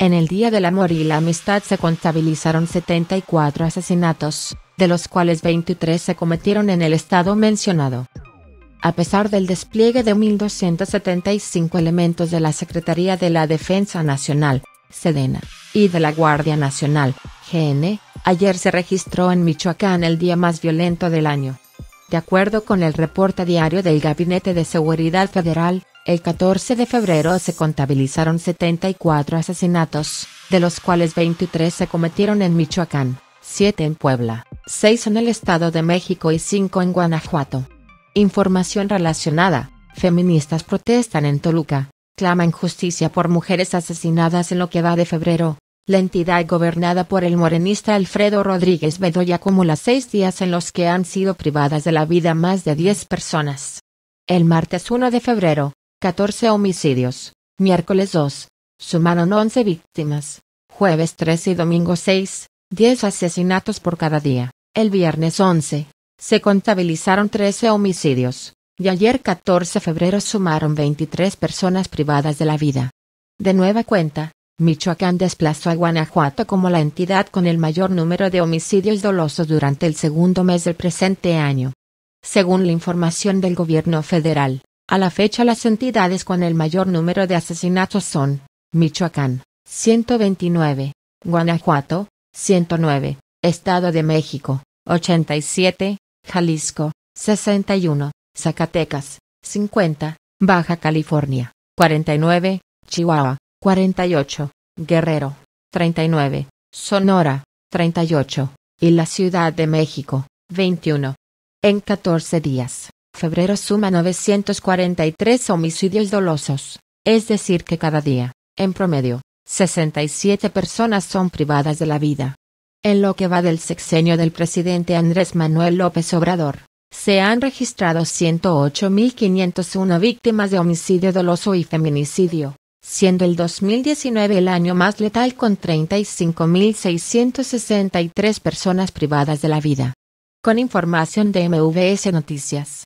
En el Día del Amor y la Amistad se contabilizaron 74 asesinatos, de los cuales 23 se cometieron en el estado mencionado. A pesar del despliegue de 1.275 elementos de la Secretaría de la Defensa Nacional, Sedena, y de la Guardia Nacional, GN, ayer se registró en Michoacán el día más violento del año. De acuerdo con el reporte diario del Gabinete de Seguridad Federal, el 14 de febrero se contabilizaron 74 asesinatos, de los cuales 23 se cometieron en Michoacán, 7 en Puebla, 6 en el Estado de México y 5 en Guanajuato. Información relacionada, feministas protestan en Toluca, claman justicia por mujeres asesinadas en lo que va de febrero. La entidad gobernada por el morenista Alfredo Rodríguez Bedoya acumula seis días en los que han sido privadas de la vida más de 10 personas. El martes 1 de febrero, 14 homicidios, miércoles 2, sumaron 11 víctimas, jueves 3 y domingo 6, 10 asesinatos por cada día, el viernes 11, se contabilizaron 13 homicidios, y ayer 14 febrero sumaron 23 personas privadas de la vida. De nueva cuenta, Michoacán desplazó a Guanajuato como la entidad con el mayor número de homicidios dolosos durante el segundo mes del presente año. Según la información del gobierno federal, a la fecha las entidades con el mayor número de asesinatos son Michoacán, 129, Guanajuato, 109, Estado de México, 87, Jalisco, 61, Zacatecas, 50, Baja California, 49, Chihuahua, 48, Guerrero, 39, Sonora, 38, y la Ciudad de México, 21. En 14 días, Febrero suma 943 homicidios dolosos, es decir que cada día, en promedio, 67 personas son privadas de la vida. En lo que va del sexenio del presidente Andrés Manuel López Obrador, se han registrado 108.501 víctimas de homicidio doloso y feminicidio, siendo el 2019 el año más letal con 35.663 personas privadas de la vida. Con información de MVS Noticias.